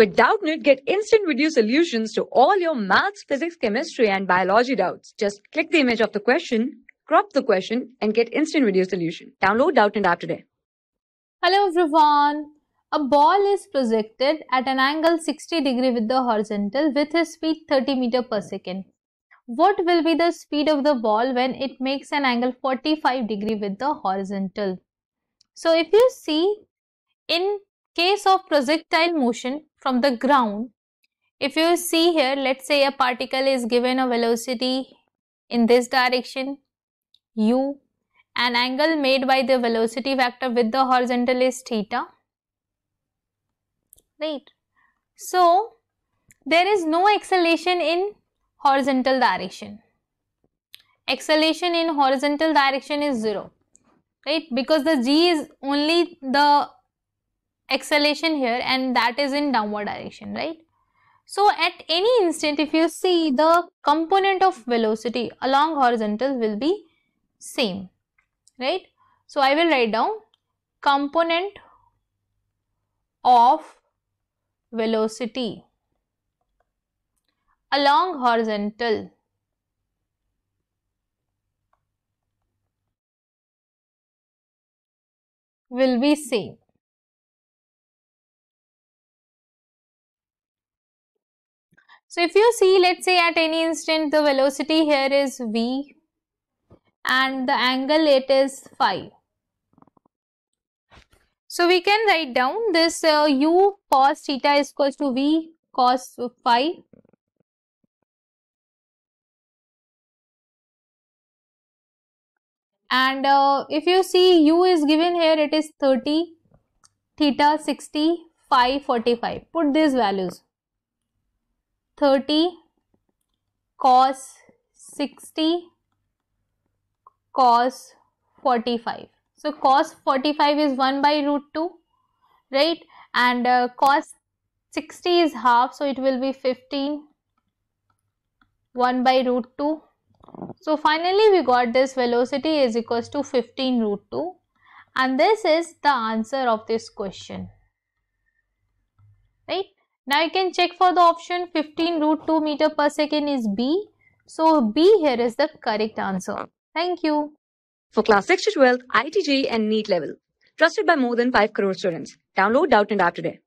With Doubtnit, get instant video solutions to all your maths, physics, chemistry, and biology doubts. Just click the image of the question, crop the question, and get instant video solution. Download Doubtnit app today. Hello everyone. A ball is projected at an angle 60 degree with the horizontal with a speed 30 meter per second. What will be the speed of the ball when it makes an angle 45 degree with the horizontal? So if you see, in case of projectile motion, from the ground. If you see here, let's say a particle is given a velocity in this direction, u, an angle made by the velocity vector with the horizontal is theta, right. So, there is no acceleration in horizontal direction. Acceleration in horizontal direction is 0, right, because the g is only the exhalation here and that is in downward direction, right? So at any instant, if you see the component of velocity along horizontal will be same, right? So I will write down component of velocity along horizontal will be same So if you see, let's say at any instant, the velocity here is v and the angle it is phi. So we can write down this uh, u cos theta is equals to v cos phi. And uh, if you see u is given here, it is 30, theta 60, phi 45. Put these values. 30 cos 60 cos 45. So, cos 45 is 1 by root 2 right and uh, cos 60 is half. So, it will be 15 1 by root 2. So, finally, we got this velocity is equals to 15 root 2 and this is the answer of this question right now you can check for the option 15 root 2 meter per second is B. So B here is the correct answer. Thank you. For class 6 to 12, ITG and NEET level. Trusted by more than 5 crore students. Download Doubt and App today.